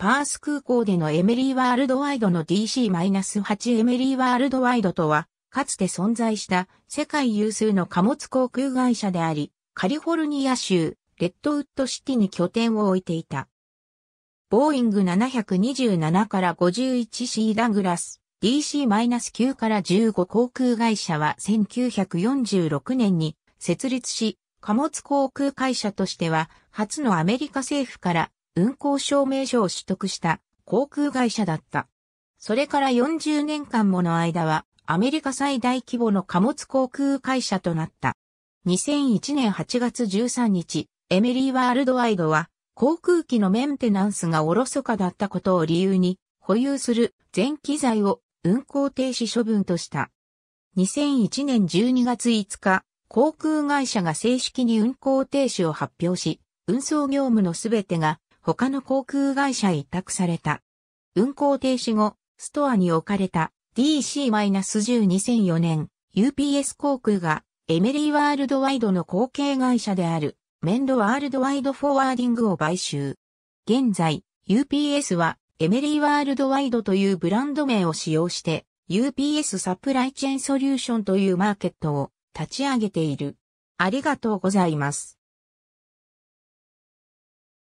パース空港でのエメリーワールドワイドの DC-8 エメリーワールドワイドとは、かつて存在した世界有数の貨物航空会社であり、カリフォルニア州、レッドウッドシティに拠点を置いていた。ボーイング727から 51C ダグラス、DC-9 から15航空会社は1946年に設立し、貨物航空会社としては初のアメリカ政府から運航証明書を取得した航空会社だった。それから40年間もの間はアメリカ最大規模の貨物航空会社となった。2001年8月13日、エメリーワールドワイドは航空機のメンテナンスがおろそかだったことを理由に保有する全機材を運航停止処分とした。2001年12月5日、航空会社が正式に運航停止を発表し、運送業務のすべてが他の航空会社へ委託された。運行停止後、ストアに置かれた DC-12004 年 UPS 航空がエメリーワールドワイドの後継会社であるメンドワールドワイドフォワーディングを買収。現在、UPS はエメリーワールドワイドというブランド名を使用して UPS サプライチェーンソリューションというマーケットを立ち上げている。ありがとうございます。